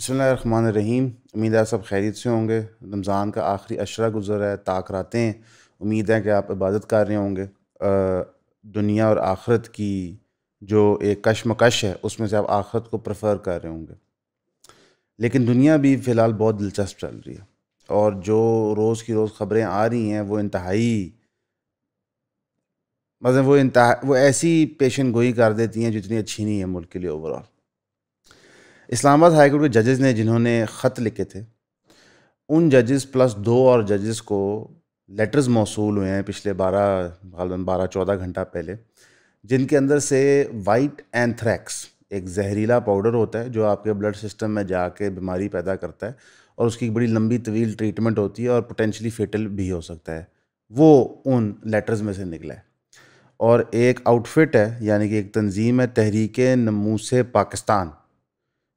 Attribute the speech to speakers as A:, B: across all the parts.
A: बसमान रहीम उम्मीद है सब खैरियत से होंगे रमज़ान का आखिरी अशरा गुजर है ताक रातें उम्मीद है कि आप इबादत कर रहे होंगे दुनिया और आखरत की जो एक कशमकश है उसमें से आप आखरत को प्रेफर कर रहे होंगे लेकिन दुनिया भी फ़िलहाल बहुत दिलचस्प चल रही है और जो रोज़ की रोज़ ख़बरें आ रही हैं वो इंतहाई मतलब वो इंतहा वो ऐसी पेशन गोई कर देती हैं जितनी अच्छी नहीं है मुल्क के लिए ओवरऑल इस्लामाबाद हाईकोर्ट के जजेज़ ने जिन्होंने ख़त लिखे थे उन जजेस प्लस दो और जजेस को लेटर्स मौसू हुए हैं पिछले बारह गालबन बारह चौदह घंटा पहले जिनके अंदर से वाइट एंथ्रैक्स एक जहरीला पाउडर होता है जो आपके ब्लड सिस्टम में जाके बीमारी पैदा करता है और उसकी बड़ी लंबी तवील ट्रीटमेंट होती है और पोटेंशली फेटल भी हो सकता है वो उन लेटर्स में से निकला है और एक आउटफिट है यानी कि एक तंजीम है तहरीक नमूस पाकिस्तान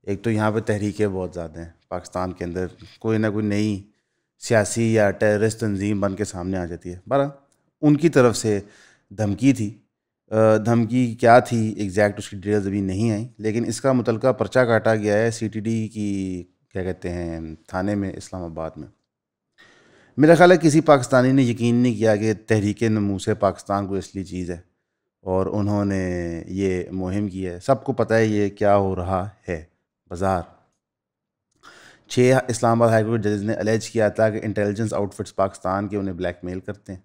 A: एक तो यहाँ पे तहरीकें बहुत ज़्यादा हैं पाकिस्तान के अंदर कोई ना कोई नई सियासी या टेररिस्ट तंजीम बन के सामने आ जाती है बारह उनकी तरफ से धमकी थी धमकी क्या थी एग्जैक्ट उसकी डिटेल्स अभी नहीं आई लेकिन इसका मुतलका पर्चा काटा गया है सीटीडी की क्या कहते हैं थाने में इस्लामाबाद में मेरा ख्याल है किसी पाकिस्तानी ने यकीन नहीं किया कि तहरीक नमू से पाकिस्तान को असली चीज़ है और उन्होंने ये मुहिम की है सबको पता है ये क्या हो रहा है बाजार छः इस्लामाबाद हाईकोर्ट जजेज ने अलैज किया था कि इंटेलिजेंस आउटफिट्स पाकिस्तान के उन्हें ब्लैकमेल करते हैं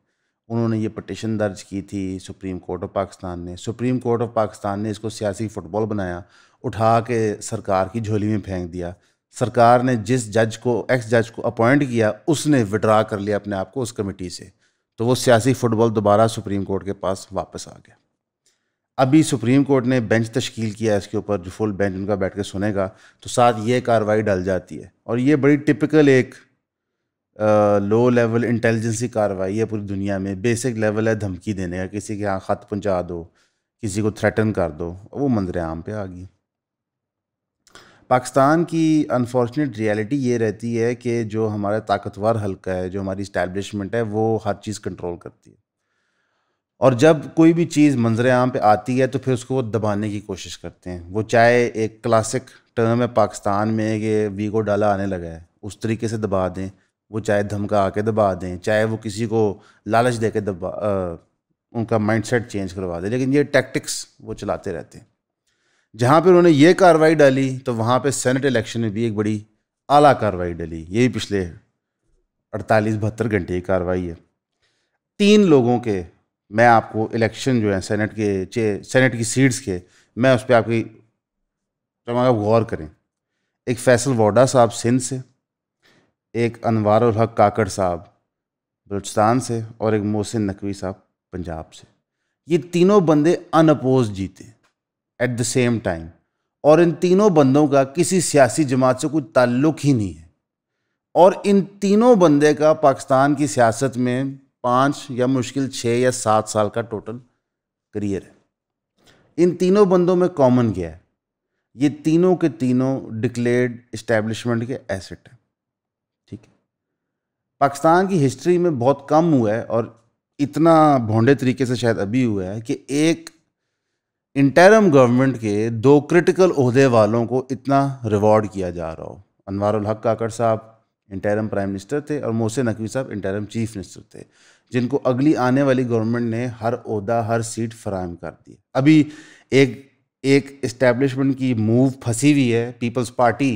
A: उन्होंने ये पटिशन दर्ज की थी सुप्रीम कोर्ट ऑफ पाकिस्तान ने सुप्रीम कोर्ट ऑफ पाकिस्तान ने इसको सियासी फुटबॉल बनाया उठा के सरकार की झोली में फेंक दिया सरकार ने जिस जज को एक्स जज को अपॉइंट किया उसने विड्रा कर लिया अपने आप को उस कमेटी से तो वो सियासी फुटबॉल दोबारा सुप्रीम कोर्ट के पास वापस आ गया अभी सुप्रीम कोर्ट ने बेंच तश्कील किया है इसके ऊपर जो फुल बेंच उनका बैठ के सुनेगा तो साथ ये कार्रवाई डाल जाती है और ये बड़ी टिपिकल एक लो लेवल इंटेलिजेंसी कार्रवाई है पूरी दुनिया में बेसिक लेवल है धमकी देने का किसी के यहाँ ख़त पहुँचा दो किसी को थ्रेटन कर दो वो मंदिर आम पे आ गई पाकिस्तान की अनफॉर्चुनेट रियलिटी ये रहती है कि जो हमारा ताकतवर हल्का है जो हमारी इस्टेबलिशमेंट है वो हर चीज़ कंट्रोल करती है और जब कोई भी चीज़ मंजर आम पे आती है तो फिर उसको वो दबाने की कोशिश करते हैं वो चाहे एक क्लासिक टर्म है पाकिस्तान में वी वीगो डाला आने लगा है उस तरीके से दबा दें वो चाहे धमका आके दबा दें चाहे वो किसी को लालच दे के दबा आ, उनका माइंडसेट चेंज करवा दें लेकिन ये टैक्टिक्स वो चलाते रहते हैं जहाँ पर उन्होंने ये कार्रवाई डाली तो वहाँ पर सेनेट इलेक्शन में भी एक बड़ी आला कार्रवाई डाली ये भी पिछले अड़तालीस बहत्तर घंटे की कार्रवाई है तीन लोगों के मैं आपको इलेक्शन जो है सेनेट के चे सेनेट की सीट्स के मैं उस पर आपकी चाहूँगा तो आप गौर करें एक फैसल वोडा साहब सिंध से एक अनवार हक काकड़ साहब बलूचिस्तान से और एक मोहसिन नकवी साहब पंजाब से ये तीनों बंदे अनअपोज जीते एट द सेम टाइम और इन तीनों बंदों का किसी सियासी जमात से कोई ताल्लुक ही नहीं है और इन तीनों बंदे का पाकिस्तान की सियासत में पाँच या मुश्किल छः या सात साल का टोटल करियर है इन तीनों बंदों में कॉमन क्या है ये तीनों के तीनों डिक्लेयर्ड इस्टेब्लिशमेंट के एसेट हैं ठीक है पाकिस्तान की हिस्ट्री में बहुत कम हुआ है और इतना भोंडे तरीके से शायद अभी हुआ है कि एक इंटरम गवर्नमेंट के दो क्रिटिकल अहदे वालों को इतना रिवॉर्ड किया जा रहा हो अनवारुल हक काकड़ साहब इंटरम प्राइम मिनिस्टर थे और मोहसिन नकवी साहब इंटरम चीफ मिनिस्टर थे जिनको अगली आने वाली गवर्नमेंट ने हर अहदा हर सीट फराहम कर दी अभी एक एक इस्टेब्लिशमेंट की मूव फंसी हुई है पीपल्स पार्टी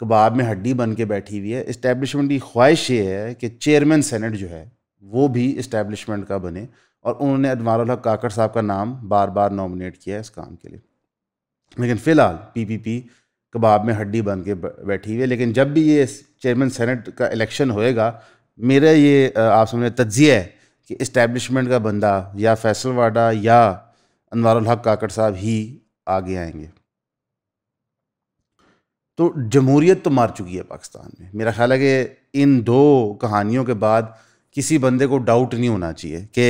A: कबाब में हड्डी बन के बैठी हुई है इस्टेब्लिशमेंट की ख्वाहिश ये है कि चेयरमैन सेनेट जो है वो भी इस्टेब्लिशमेंट का बने और उन्होंने अनवारुल काकड़ साहब का नाम बार बार नॉमिनेट किया है इस काम के लिए लेकिन फ़िलहाल पीपीपी कबाब में हड्डी बन के बैठी हुई है लेकिन जब भी ये चेयरमैन सेनेट का इलेक्शन होएगा मेरा ये आप समझ तज्जिया है कि इस्टेबलिशमेंट का बंदा या फैसल वाडा या अनवर हक काकड़ साहब ही आगे आएंगे तो जमहूरीत तो मार चुकी है पाकिस्तान में मेरा ख्याल है कि इन दो कहानियों के बाद किसी बंदे को डाउट नहीं होना चाहिए कि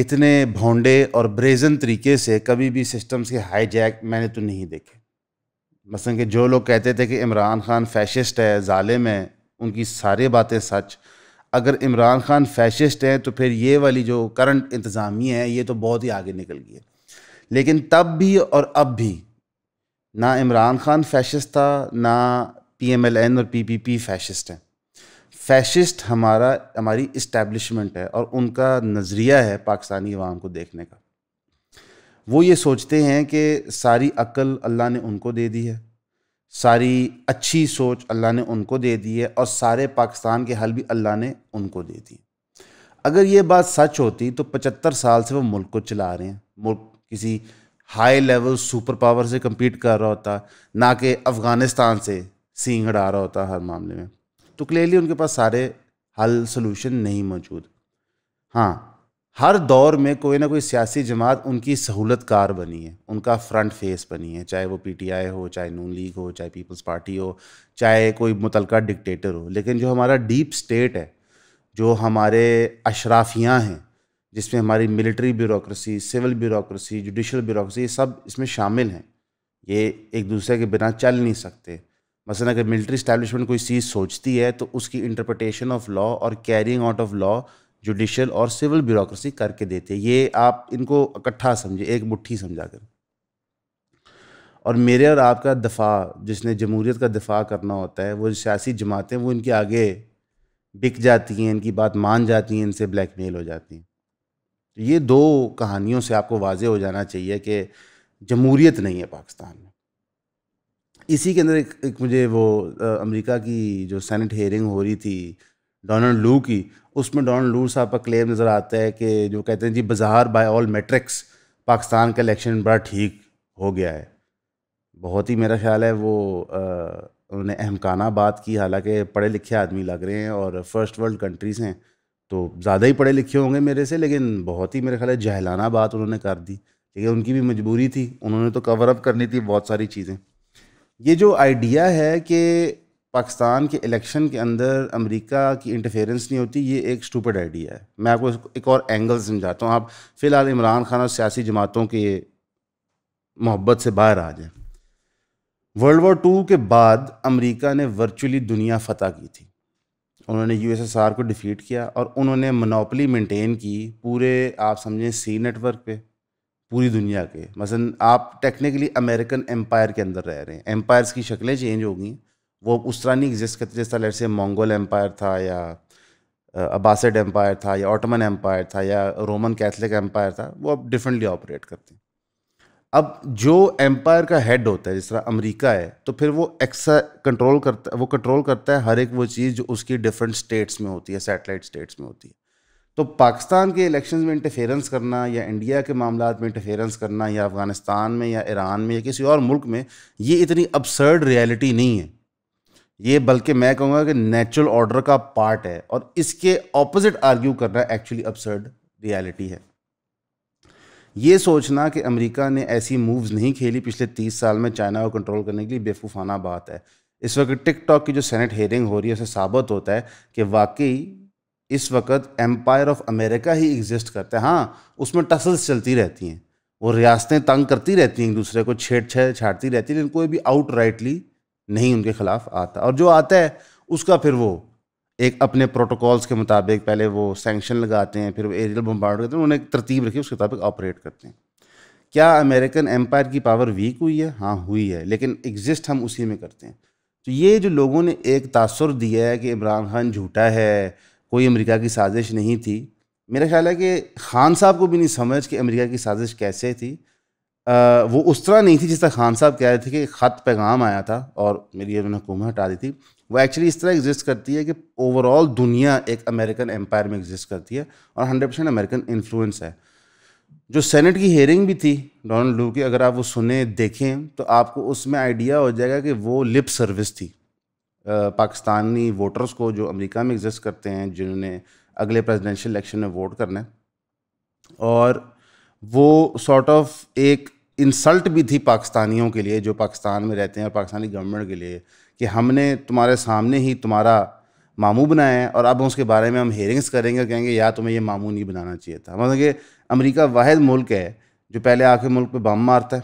A: इतने भोंडे और ब्रेजन तरीके से कभी भी सिस्टम्स के हाईजैक मैंने तो नहीं देखे मसलन कि जो लोग कहते थे कि इमरान खान फैशिस्ट है ालिम है उनकी सारी बातें सच अगर इमरान खान फैशिस्ट हैं तो फिर ये वाली जो करंट इंतज़ामिया है ये तो बहुत ही आगे निकल गई है लेकिन तब भी और अब भी ना इमरान खान फैशिस्ट था ना पी एम एल एन और पी पी पी फैशिस्ट हैं फैशिस्ट हमारा हमारी इस्टेबलिशमेंट है और उनका नज़रिया है पाकिस्तानी अवाम को देखने का वो ये सोचते हैं कि सारी अक्ल अल्लाह ने उनको दे दी है सारी अच्छी सोच अल्लाह ने उनको दे दी है और सारे पाकिस्तान के हल भी अल्लाह ने उनको दे दिए अगर ये बात सच होती तो पचहत्तर साल से वो मुल्क को चला रहे हैं मुल्क किसी हाई लेवल सुपर पावर से कम्पीट कर रहा होता ना कि अफ़गानिस्तान से सींगड़ आ रहा होता हर मामले में तो क्लियरली उनके पास सारे हल सोलूशन नहीं मौजूद हाँ हर दौर में कोई ना कोई सियासी जमात उनकी सहूलत कार बनी है उनका फ्रंट फेस बनी है चाहे वो पीटीआई हो चाहे नून लीग हो चाहे पीपल्स पार्टी हो चाहे कोई मुतलका डिक्टेटर हो लेकिन जो हमारा डीप स्टेट है जो हमारे अशराफियाँ हैं जिसमें हमारी military bureaucracy civil bureaucracy judicial bureaucracy सब इसमें शामिल हैं ये एक दूसरे के बिना चल नहीं सकते मसलन अगर मिलिट्री स्टैब्लिशमेंट कोई चीज़ सोचती है तो उसकी इंटरप्रटेशन ऑफ लॉ और carrying out of law judicial और सिविल ब्यूरोक्रेसी करके देते ये आप इनको इकट्ठा समझे एक मुट्ठी समझा कर और मेरे और आपका दफा जिसने जमहूरीत का दफा करना होता है वो सियासी जमातें वो इनके आगे बिक जाती हैं इनकी बात मान जाती हैं इनसे ब्लैकमेल हो जाती हैं तो ये दो कहानियों से आपको वाजे हो जाना चाहिए कि जमहूरीत नहीं है पाकिस्तान में इसी के अंदर एक, एक मुझे वो अमेरिका की जो सेनेट हेयरिंग हो रही थी डोनाल्ड लू की उसमें डोनाल्ड लूर साहब का क्लेम नज़र आता है कि जो कहते हैं जी बाजार बाय ऑल मेट्रिक्स पाकिस्तान का इलेक्शन बड़ा ठीक हो गया है बहुत ही मेरा ख्याल है वो उन्होंने अहमकाना बात की हालांकि पढ़े लिखे आदमी लग रहे हैं और फर्स्ट वर्ल्ड कंट्रीज़ हैं तो ज़्यादा ही पढ़े लिखे होंगे मेरे से लेकिन बहुत ही मेरे ख्याल है जहलाना बात उन्होंने कर दी लेकिन उनकी भी मजबूरी थी उन्होंने तो कवर अप करनी थी बहुत सारी चीज़ें ये जो आइडिया है कि पाकिस्तान के इलेक्शन के अंदर अमेरिका की इंटरफेरेंस नहीं होती ये एक स्टूपड आइडिया है मैं आपको एक और एंगल समझाता हूँ आप फ़िलहाल इमरान खान और सियासी जमातों के मोहब्बत से बाहर आ जाएं वर्ल्ड वॉर टू के बाद अमेरिका ने वर्चुअली दुनिया फतह की थी उन्होंने यूएसएसआर को डिफ़ीट किया और उन्होंने मनोपली मेंटेन की पूरे आप समझें सी नेटवर्क पे पूरी दुनिया के मसलन आप टेक्निकली अमेरिकन एम्पायर के अंदर रह रहे हैं एम्पायर्स की शक्लें चेंज हो गई वो उस तरह नहीं एग्जिस्ट करती जिस तरह से मंगोल एम्पायर था या अबासड uh, एम्पायर था या ऑटोमन एम्पायर था या रोमन कैथलिक एम्पायर था वो अब डिफरेंटली ऑपरेट करते हैं अब जो एम्पायर का हेड होता है जिस तरह अमरीका है तो फिर वो एक्सा कंट्रोल करता वो कंट्रोल करता है हर एक वो चीज़ जो उसकी डिफरेंट स्टेट्स में होती है सैटेलाइट स्टेट्स में होती है तो पाकिस्तान के इलेक्शंस में इंटरफेरेंस करना या इंडिया के मामला में इंटरफेरेंस करना या अफ़गानिस्तान में या ईरान में या किसी और मुल्क में ये इतनी अपसर्ड रियलिटी नहीं है ये बल्कि मैं कहूँगा कि नेचुरल ऑर्डर का पार्ट है और इसके ऑपोजिट आर्ग्यू करना एक्चुअली अपसर्ड रियलिटी है ये सोचना कि अमेरिका ने ऐसी मूव्स नहीं खेली पिछले तीस साल में चाइना को कंट्रोल करने के लिए बेफूफाना बात है इस वक्त टिकटॉक की जो सेनेट हेयरिंग हो रही है उसे साबित होता है कि वाकई इस वक्त एम्पायर ऑफ अमेरिका ही एग्जिस्ट करता है हाँ उसमें टसल्स चलती रहती हैं वो रियासतें तंग करती रहती हैं एक दूसरे को छेड़ छेड़ छाड़ती रहती हैं लेकिन कोई भी आउट राइटली नहीं उनके खिलाफ आता और जो आता है उसका फिर वो एक अपने प्रोटोकॉल्स के मुताबिक पहले वो सैंक्शन लगाते हैं फिर वो एरियल बम्बार्ड करते हैं उन्हें एक तरतीब रखी उसके मुताबिक ऑपरेट करते हैं क्या अमेरिकन एम्पायर की पावर वीक हुई है हाँ हुई है लेकिन एग्जिस्ट हम उसी में करते हैं तो ये जो लोगों ने एक तासर दिया है कि इमरान खान झूठा है कोई अमेरिका की साजिश नहीं थी मेरा ख्याल है कि खान साहब को भी नहीं समझ कि अमेरिका की साजिश कैसे थी वो उस तरह नहीं थी जिस तरह खान साहब कह रहे थे कि ख़त पैगाम आया था और मेरी उन्होंने हुकूमत हटा दी थी वो एक्चुअली इस तरह एग्जिस्ट करती है कि ओवरऑल दुनिया एक अमेरिकन एम्पायर में एग्जिस्ट करती है और हंड्रेड परसेंट अमेरिकन इन्फ्लुएंस है जो सेनेट की हेयरिंग भी थी डोनाल्ड लू की अगर आप वो सुने देखें तो आपको उसमें आइडिया हो जाएगा कि वो लिप सर्विस थी पाकिस्तानी वोटर्स को जो अमेरिका में एग्जिस्ट करते हैं जिन्होंने अगले प्रेसिडेंशियल इलेक्शन में वोट करना है और वो सॉर्ट ऑफ एक इंसल्ट भी थी पाकिस्तानियों के लिए जो पाकिस्तान में रहते हैं और पाकिस्तानी गवर्नमेंट के लिए कि हमने तुम्हारे सामने ही तुम्हारा मामू बनाया है और अब उसके बारे में हम हेयरिंग्स करेंगे और कहेंगे या तुम्हें ये मामू नहीं बनाना चाहिए था मतलब कि अमरीका वाद मुल्क है जो पहले आके मुल्क पर बम मारता है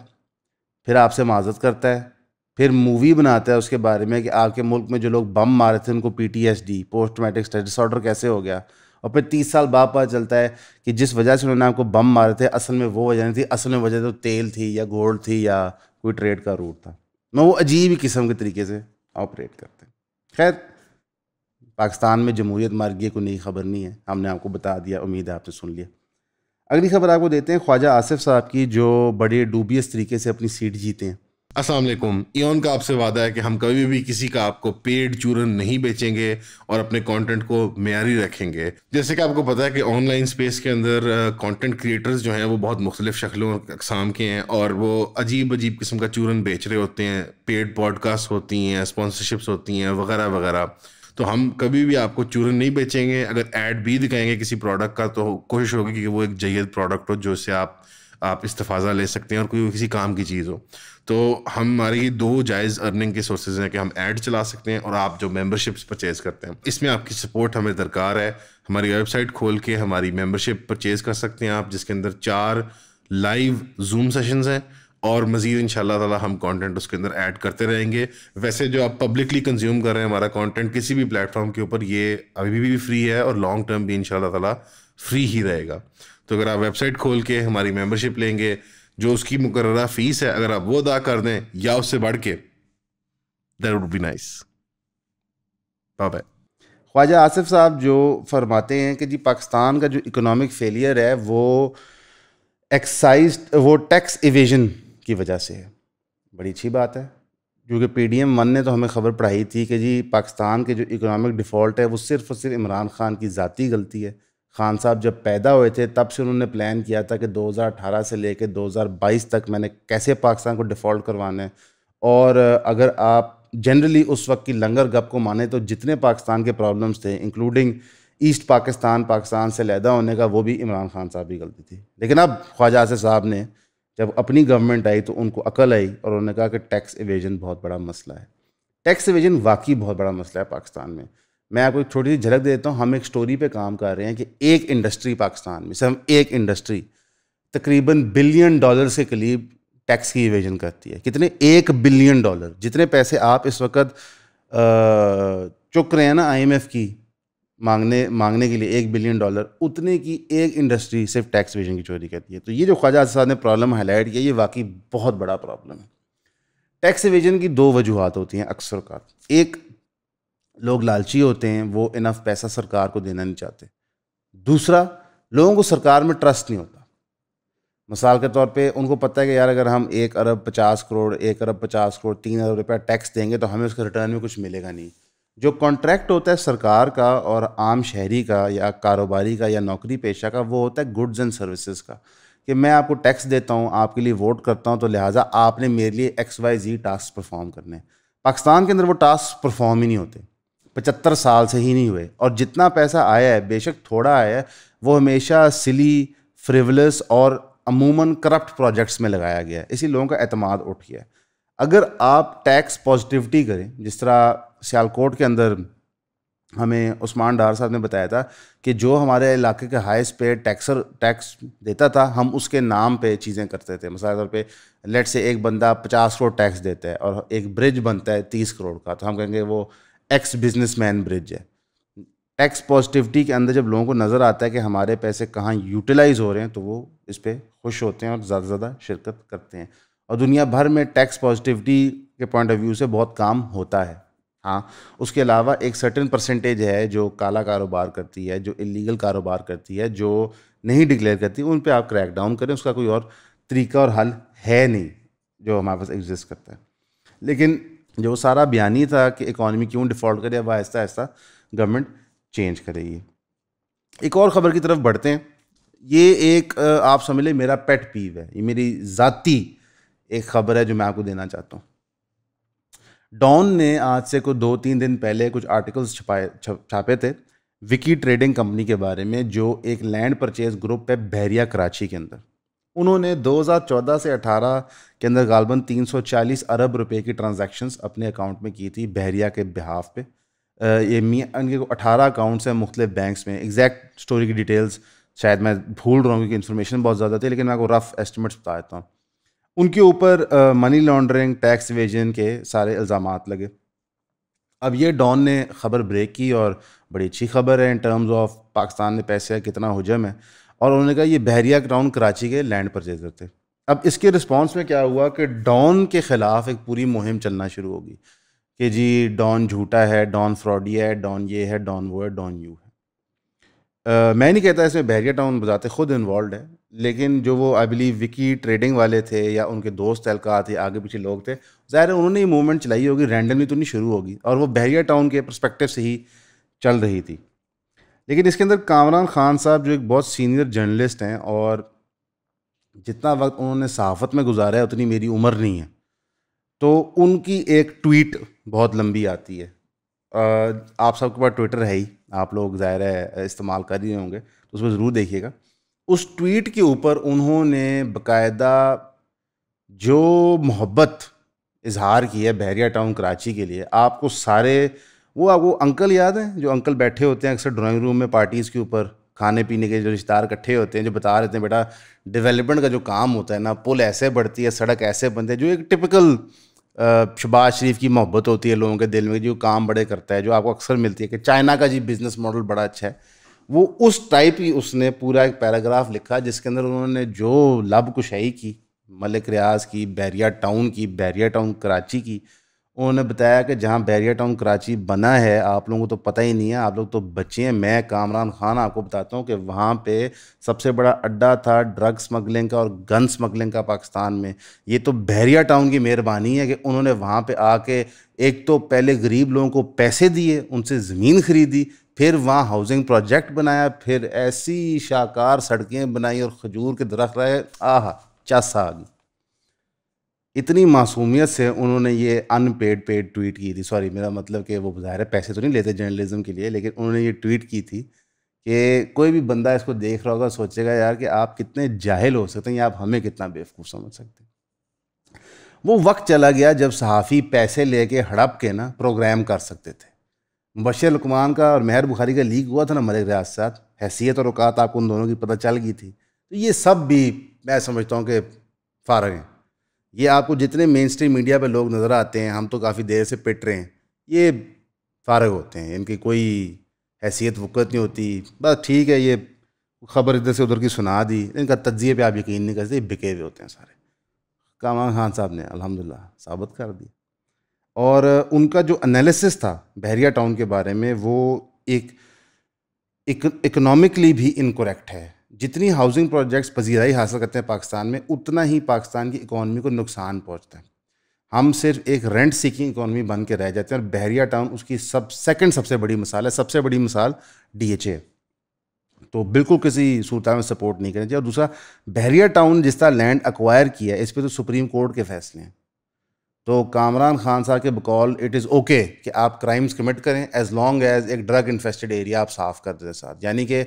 A: फिर आपसे माजत करता है फिर मूवी बनाता है उसके बारे में कि आपके मुल्क में जो लोग बम मारे थे उनको P T S D post traumatic stress disorder कैसे हो गया और फिर तीस साल बाद पता चलता है कि जिस वजह से उन्होंने आपको बम मारे थे असल में वो वजह नहीं थी असल में वजह तो तेल थी या गोल्ड थी या कोई ट्रेड का रूट था मैं वो अजीब ही किस्म के तरीके से ऑपरेट करते हैं खैर पाकिस्तान में जमहूरियत मार गई कोई नई खबर नहीं है हमने आपको बता दिया उम्मीद है आपने सुन लिया अगली खबर आपको देते हैं ख्वाजा आसिफ साहब की जो बड़े डूबियस तरीके से अपनी सीट जीते हैं
B: असलम ईन का आपसे वादा है कि हम कभी भी किसी का आपको पेड चूरन नहीं बेचेंगे और अपने कंटेंट को मैारी रखेंगे जैसे कि आपको पता है कि ऑनलाइन स्पेस के अंदर कंटेंट क्रिएटर्स जो हैं वो बहुत मुख्तलिफ शक्लों अकसाम के हैं और वो अजीब अजीब किस्म का चूरन बेच रहे होते हैं पेड पॉडकास्ट होती हैं स्पॉन्सरशिप्स होती हैं वगैरह वगैरह तो हम कभी भी आपको चूरन नहीं बेचेंगे अगर ऐड भी दिखाएंगे किसी प्रोडक्ट का तो कोशिश होगी कि वो एक जयद प्रोडक्ट हो जो आप आप इस्तफाज़ा ले सकते हैं और कोई किसी काम की चीज़ हो तो हम हमारे ये दो जायज़ अर्निंग के सोर्सेज हैं कि हम ऐड चला सकते हैं और आप जो मेंबरशिप्स परचेज़ करते हैं इसमें आपकी सपोर्ट हमें दरकार है हमारी वेबसाइट खोल के हमारी मेम्बरशिप परचेज़ कर सकते हैं आप जिसके अंदर चार लाइव जूम सेशंस हैं और मज़ीद इन ताला हम कंटेंट उसके अंदर ऐड करते रहेंगे वैसे जो आप पब्लिकली कंज्यूम कर रहे हैं हमारा कंटेंट किसी भी प्लेटफॉर्म के ऊपर ये अभी भी फ्री है और लॉन्ग टर्म भी इन ताला फ्री ही रहेगा तो अगर आप वेबसाइट खोल के हमारी मेम्बरशिप लेंगे जो उसकी मुकर फीस है अगर आप वो अदा कर दें या उससे बढ़ के that would be nice by
A: Khwaja Asif साहब जो फरमाते हैं कि जी पाकिस्तान का जो इकोनॉमिक फेलियर है वो एक्साइज वो टैक्स इवेजन की वजह से है बड़ी अच्छी बात है क्योंकि पी डी एम वन ने तो हमें खबर पढ़ाई थी कि जी पाकिस्तान के जो इकोनॉमिक डिफ़ॉल्ट है वो सिर्फ और सिर्फ इमरान खान की ज़ाती गलती है खान साहब जब पैदा हुए थे तब से उन्होंने प्लान किया था कि 2018 से लेकर 2022 तक मैंने कैसे पाकिस्तान को डिफ़ॉल्ट करवाना है और अगर आप जनरली उस वक्त की लंगर गप को माने तो जितने पाकिस्तान के प्रॉब्लम्स थे इंक्लूडिंग ईस्ट पाकिस्तान पाकिस्तान से लैदा होने का वो भी इमरान खान साहब की गलती थी लेकिन अब ख्वाजा आसिफ साहब ने जब अपनी गवर्नमेंट आई तो उनको अकल आई और उन्होंने कहा कि टैक्स एवेजन बहुत बड़ा मसला है टैक्स एवेजन वाकई बहुत बड़ा मसला है पाकिस्तान में मैं आपको एक छोटी सी झलक दे देता हूँ हम एक स्टोरी पे काम कर रहे हैं कि एक इंडस्ट्री पाकिस्तान में सिर्फ एक इंडस्ट्री तकरीबन बिलियन डॉलर के करीब टैक्स की इवेजन करती है कितने एक बिलियन डॉलर जितने पैसे आप इस वक्त चुक रहे हैं ना आईएमएफ की मांगने मांगने के लिए एक बिलियन डॉलर उतने की एक इंडस्ट्री सिर्फ टैक्स इवेजन की चोरी करती है तो ये जो ख्वाजा साहब ने प्रॉब्लम हाईलाइट किया ये वाकई बहुत बड़ा प्रॉब्लम है टैक्स इवेजन की दो वजूहत होती हैं अक्सर का एक लोग लालची होते हैं वो इनफ पैसा सरकार को देना नहीं चाहते दूसरा लोगों को सरकार में ट्रस्ट नहीं होता मिसाल के तौर पे उनको पता है कि यार अगर हम एक अरब पचास करोड़ एक अरब पचास करोड़ तीन अरब रुपया टैक्स देंगे तो हमें उसके रिटर्न में कुछ मिलेगा नहीं जो कॉन्ट्रैक्ट होता है सरकार का और आम शहरी का या कारोबारी का या नौकरी पेशा का वो होता है गुड्स एंड सर्विसेज का कि मैं आपको टैक्स देता हूँ आपके लिए वोट करता हूँ तो लिहाजा आपने मेरे लिए X Y G task perform करने हैं पाकिस्तान के अंदर वो टास्क परफॉर्म ही नहीं होते पचहत्तर साल से ही नहीं हुए और जितना पैसा आया है बेशक थोड़ा आया है वो हमेशा सिली फ्रिवलस और अमूमन करप्ट प्रोजेक्ट्स में लगाया गया है इसी लोगों का अतमाद उठ गया है अगर आप टैक्स पॉजिटिविटी करें जिस तरह सियालकोट के अंदर हमें उस्मान डार साहब ने बताया था कि जो हमारे इलाके के हाइस्ट पे टैक्सर टैक्स देता था हम उसके नाम पे चीज़ें करते थे मिसाल तौर पे लेट से एक बंदा पचास करोड़ टैक्स देता है और एक ब्रिज बनता है तीस करोड़ का तो हम कहेंगे वो एक्स बिजनेसमैन ब्रिज है टैक्स पॉजिटिविटी के अंदर जब लोगों को नज़र आता है कि हमारे पैसे कहाँ यूटिलाइज हो रहे हैं तो वो इस पर खुश होते हैं और ज़्यादा से ज़्यादा शिरकत करते हैं और दुनिया भर में टैक्स पॉजिटिविटी के पॉइंट ऑफ व्यू से बहुत काम होता है हाँ उसके अलावा एक सर्टेन परसेंटेज है जो काला कारोबार करती है जो इलीगल कारोबार करती है जो नहीं डिक्लेयर करती उन पर आप क्रैक डाउन करें उसका कोई और तरीका और हल है नहीं जो हमारे पास एग्जिस्ट करता है लेकिन जो वो सारा बयान ही था कि इकॉनमी क्यों डिफ़ॉल्ट करे अब आहिस्ता आहिस्ता गवर्नमेंट चेंज करेगी एक और ख़बर की तरफ बढ़ते हैं ये एक आप समझ लें मेरा पेट पीव है ये मेरी ज़ाती एक ख़बर है जो मैं आपको देना चाहता हूँ डॉन ने आज से कुछ दो तीन दिन पहले कुछ आर्टिकल्स छपाए छापे थे विकी ट्रेडिंग कंपनी के बारे में जो एक लैंड परचेज ग्रुप है बहरिया कराची के अंदर उन्होंने 2014 से 18 के अंदर गालबन 340 अरब रुपए की ट्रांजैक्शंस अपने अकाउंट में की थी बहरिया के बिहाफ पे ये मियाँ अठारह अकाउंट्स हैं मुख्तलिफ बैंक्स में एग्जैक्ट स्टोरी की डिटेल्स शायद मैं भूल रहा हूँ क्योंकि इन्फॉर्मेशन बहुत ज़्यादा थी लेकिन मैं आपको रफ़ एस्टिमेट्स बता देता हूँ उनके ऊपर मनी लॉन्ड्रिंग टैक्स इवेजन के सारे इल्ज़ाम लगे अब ये डॉन ने खबर ब्रेक की और बड़ी अच्छी खबर है इन टर्म्स ऑफ पाकिस्तान में पैसे कितना हजम है और उन्होंने कहा ये बहरिया ग्राउंड कराची के लैंड परचेज करते अब इसके रिस्पॉन्स में क्या हुआ कि डॉन के ख़िलाफ़ एक पूरी मुहिम चलना शुरू होगी कि जी डॉन झूठा है डॉन फ्रॉडी है डॉन ये है डॉन वो है डॉन यू है आ, मैं नहीं कहता इसमें बहरिया टाउन बजाते खुद इन्वॉल्व है लेकिन जो वो आई बिलीव विकी ट्रेडिंग वाले थे या उनके दोस्त एहलकार थे आगे पीछे लोग थे ज़ाहिर है उन्होंने ये मूवमेंट चलाई होगी रैंडमली तो नहीं शुरू होगी और वो बहरिया टाउन के परस्पेक्टिव से ही चल रही थी लेकिन इसके अंदर कामरान खान साहब जो एक बहुत सीनियर जर्नलिस्ट हैं और जितना वक्त उन्होंने सहाफ़त में गुजारा है उतनी मेरी उम्र नहीं है तो उनकी एक ट्वीट बहुत लंबी आती है आप सबके पास ट्विटर है ही आप लोग ज़ाहिर है इस्तेमाल कर ही होंगे तो उसमें ज़रूर देखिएगा उस ट्वीट के ऊपर उन्होंने बकायदा जो मोहब्बत इजहार की है बहरिया टाउन कराची के लिए आपको सारे वो आपको अंकल याद हैं जो अंकल बैठे होते हैं अक्सर ड्राइंग रूम में पार्टीज़ के ऊपर खाने पीने के जो रिश्तेदार इकट्ठे होते हैं जो बता रहे थे बेटा डेवलपमेंट का जो काम होता है ना पुल ऐसे बढ़ती है सड़क ऐसे बनती है जो एक टिपिकल शबाज शरीफ की मोहब्बत होती है लोगों के दिल में जो काम बड़े करता है जो आपको अक्सर मिलती है कि चाइना का जी बिज़नेस मॉडल बड़ा अच्छा है वो उस टाइप ही उसने पूरा एक पैराग्राफ लिखा जिसके अंदर उन्होंने जो लब कुशाई की मलिक रियाज की बैरिया टाउन की बैरिया टाउन कराची की उन्होंने बताया कि जहाँ बैरिया टाउन कराची बना है आप लोगों को तो पता ही नहीं है आप लोग तो बच्चे हैं मैं कामरान खान आपको बताता हूँ कि वहाँ पे सबसे बड़ा अड्डा था ड्रग स्मगलिंग का और गन स्मगलिंग का पाकिस्तान में ये तो बैरिया टाउन की मेहरबानी है कि उन्होंने वहाँ पे आके एक तो पहले गरीब लोगों को पैसे दिए उनसे ज़मीन खरीदी फिर वहाँ हाउसिंग प्रोजेक्ट बनाया फिर ऐसी शाकार सड़कें बनाई और खजूर के दरख्त रहे आह चस आ गई इतनी मासूमियत से उन्होंने ये अनपेड पेड ट्वीट की थी सॉरी मेरा मतलब कि वो ज़ाहिर है पैसे तो नहीं लेते जर्नलिज्म के लिए लेकिन उन्होंने ये ट्वीट की थी कि कोई भी बंदा इसको देख रहा होगा सोचेगा यार कि आप कितने जाहिल हो सकते हैं या आप हमें कितना बेवकूफ़ समझ सकते हैं वो वक्त चला गया जब सहाफ़ी पैसे लेके हड़प के ना प्रोग्राम कर सकते थे मुबशर लकमान का और मेहर बुखारी का लीक हुआ था ना मलिक रियाज साथ हैसियत और अवकात आपको उन दोनों की पता चल गई थी तो ये सब भी मैं समझता हूँ कि फ़ारग हैं ये आपको जितने मेन स्ट्रीम मीडिया पर लोग नज़र आते हैं हम तो काफ़ी देर से पिट रहे हैं ये फारग होते हैं इनकी कोई हैसियत वक़त नहीं होती बस ठीक है ये खबर इधर से उधर की सुना दी इनका तजिए पे आप यकीन नहीं करते बिके हुए होते हैं सारे कामान खान साहब ने अलहमदिल्ला साबित कर दिया और उनका जो एनालिसिस था बहरिया टाउन के बारे में वो एक इकोनॉमिकली भी इनकोरेक्ट है जितनी हाउसिंग प्रोजेक्ट्स पजीराई हासिल करते हैं पाकिस्तान में उतना ही पाकिस्तान की इकोनॉमी को नुकसान पहुँचता है हम सिर्फ एक रेंट सीकिंग इकोनॉमी बन के रह जाते हैं और बहरिया टाउन उसकी सब सेकंड सबसे बड़ी मिसाल है सबसे बड़ी मिसाल डीएचए तो बिल्कुल किसी सूरत में सपोर्ट नहीं करना चाहिए और दूसरा बहरिया टाउन जिस तरह लैंड अक्वायर किया है इस पर तो सुप्रीम कोर्ट के फैसले हैं तो कामरान खान साहब के बकौल इट इज़ ओके कि आप क्राइम्स कमिट करें एज लॉन्ग एज एक ड्रग इन्फेस्टेड एरिया आप साफ़ कर दें साथ यानी कि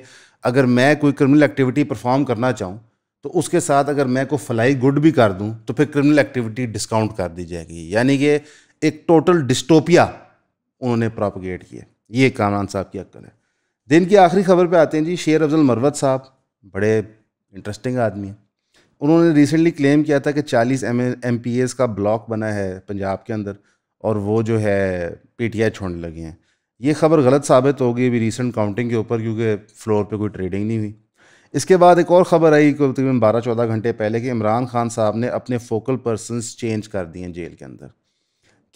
A: अगर मैं कोई क्रिमिनल एक्टिविटी परफॉर्म करना चाहूँ तो उसके साथ अगर मैं कोई फ्लाई गुड भी कर दूँ तो फिर क्रिमिनल एक्टिविटी डिस्काउंट कर दी जाएगी यानी कि एक टोटल डिस्टोपिया उन्होंने प्रोपोगेट किया ये कामरान साहब की अक्ल है दिन की आखिरी खबर पे आते हैं जी शेर अफजल मरवत साहब बड़े इंटरेस्टिंग आदमी हैं उन्होंने रिसेंटली क्लेम किया था कि चालीस एम एम का ब्लॉक बना है पंजाब के अंदर और वो जो है आई छोड़ने लगे हैं ये खबर गलत साबित होगी अभी रिसेंट काउंटिंग के ऊपर क्योंकि फ्लोर पे कोई ट्रेडिंग नहीं हुई इसके बाद एक और ख़बर आई तकरीबन बारह चौदह घंटे पहले कि इमरान खान साहब ने अपने फोकल पर्सनस चेंज कर दिए हैं जेल के अंदर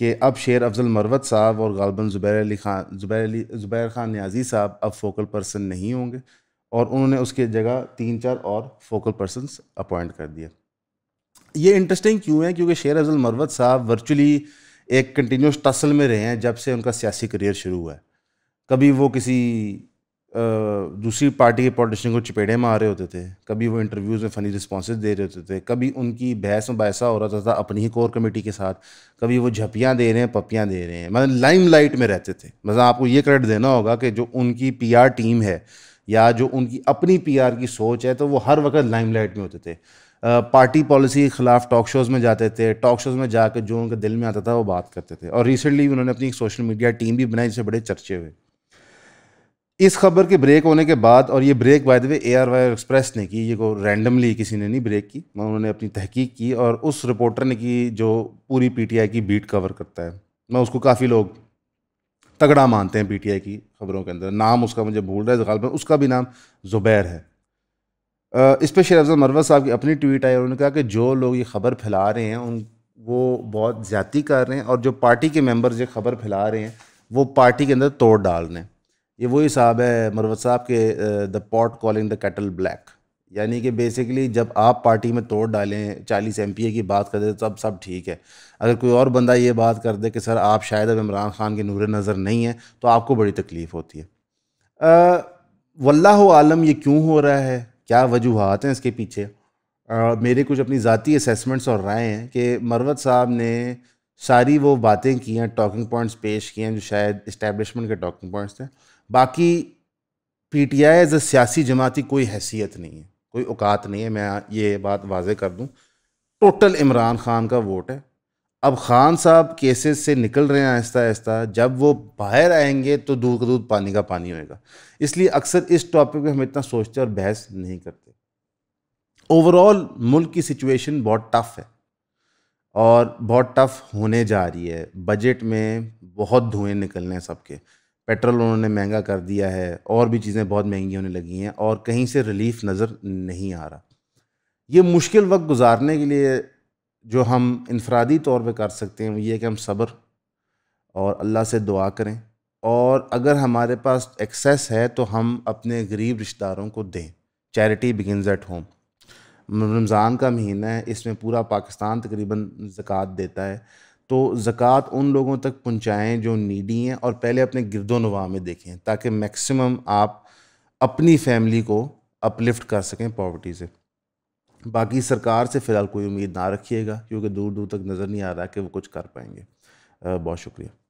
A: कि अब शेर अफजल मरवत साहब और गालबन ज़ुबैर अली खान ज़ुबैर अली ज़ुबैर खान न्याजी साहब अब फोकल पर्सन नहीं होंगे और उन्होंने उसके जगह तीन चार और फोकल पर्सन अपॉइंट कर दिए ये इंटरेस्टिंग क्यों है क्योंकि शेर अजल मरवत साहब वर्चुअली एक कंटिन्यूस टसल में रहे हैं जब से उनका सियासी करियर शुरू हुआ है कभी वो किसी दूसरी पार्टी के पॉलिटिशियन को चपेटे में आ रहे होते थे कभी वो इंटरव्यूज़ में फ़नी रिस्पॉन्स दे रहे होते थे कभी उनकी बहस में बैसा हो रहा था अपनी ही कोर कमेटी के साथ कभी वो झपियाँ दे रहे हैं पपियाँ दे रहे हैं मतलब लाइम लाइट में रहते थे मतलब आपको ये क्रेडिट देना होगा कि जो उनकी पी टीम है या जो उनकी अपनी पीआर की सोच है तो वो हर वक्त लाइमलाइट में होते थे पार्टी पॉलिसी के खिलाफ टॉक शोज़ में जाते थे टॉक शोज़ में जाकर जो उनके दिल में आता था वो बात करते थे और रिसेंटली उन्होंने अपनी एक सोशल मीडिया टीम भी बनाई जिससे बड़े चर्चे हुए इस खबर के ब्रेक होने के बाद और ये break by the way A R Y Express ने की ये को रैंडमली किसी ने नहीं ब्रेक की उन्होंने अपनी तहकीक की और उस रिपोर्टर ने की जो पूरी आई की बीट कवर करता है मैं उसको काफ़ी लोग तगड़ा मानते हैं पीटीआई की खबरों के अंदर नाम उसका मुझे भूल रहा है गालबन उसका भी नाम ज़ुबैर है इस पर शेर अफजल मरवा साहब की अपनी ट्वीट आई उन्होंने कहा कि जो लोग ये खबर फैला रहे हैं उन वो बहुत ज़्यादा कर रहे हैं और जो पार्टी के मेम्बर्स ये खबर फैला रहे हैं वो पार्टी के अंदर तोड़ डाल रहे हैं ये वही साहब है मरवत साहब के the pot calling the kettle black यानी कि बेसिकली जब आप पार्टी में तोड़ डालें चालीस एम की बात कर तो तब सब ठीक है अगर कोई और बंदा ये बात कर दे कि सर आप शायद अब इमरान खान के नूर नज़र नहीं हैं तो आपको बड़ी तकलीफ़ होती है वल्ला आलम ये क्यों हो रहा है क्या वजूहत हैं इसके पीछे आ, मेरे कुछ अपनी ज़ाती असमेंट्स और राय हैं कि मरवत साहब ने सारी वो बातें की हैं टॉकिंग पॉइंट्स पेश किए हैं जो शायद इस्टेबलिशमेंट के टॉकिंग पॉइंट्स थे बाकी P T I as a सियासी जमाती कोई हैसियत नहीं है कोई औकात नहीं है मैं ये बात वाजे कर दूँ टोटल इमरान खान का वोट है अब खान साहब केसेस से निकल रहे हैं आहिस्ता आहिस्ता जब वो बाहर आएंगे तो दूध का दूध पानी का पानी होएगा इसलिए अक्सर इस टॉपिक पे हम इतना सोचते और बहस नहीं करते ओवरऑल मुल्क की सिचुएशन बहुत टफ़ है और बहुत टफ़ होने जा रही है बजट में बहुत धुएं निकलने हैं सबके पेट्रोल उन्होंने महंगा कर दिया है और भी चीज़ें बहुत महंगी होने लगी हैं और कहीं से रिलीफ नज़र नहीं आ रहा ये मुश्किल वक्त गुजारने के लिए जो हम इनफरादी तौर पे कर सकते हैं वो ये कि हम सब्र और अल्लाह से दुआ करें और अगर हमारे पास एक्सेस है तो हम अपने गरीब रिश्तेदारों को दें charity begins at home Ramzan का महीना है इसमें पूरा पाकिस्तान तकरीबन ज़क़ात देता है तो ज़क़़त उन लोगों तक पहुँचाएँ जो नीडी हैं और पहले अपने नवा में देखें ताकि मैक्सिमम आप अपनी फैमिली को अपलिफ्ट कर सकें पॉवर्टी से बाकी सरकार से फ़िलहाल कोई उम्मीद ना रखिएगा क्योंकि दूर दूर तक नज़र नहीं आ रहा कि वो कुछ कर पाएंगे बहुत शुक्रिया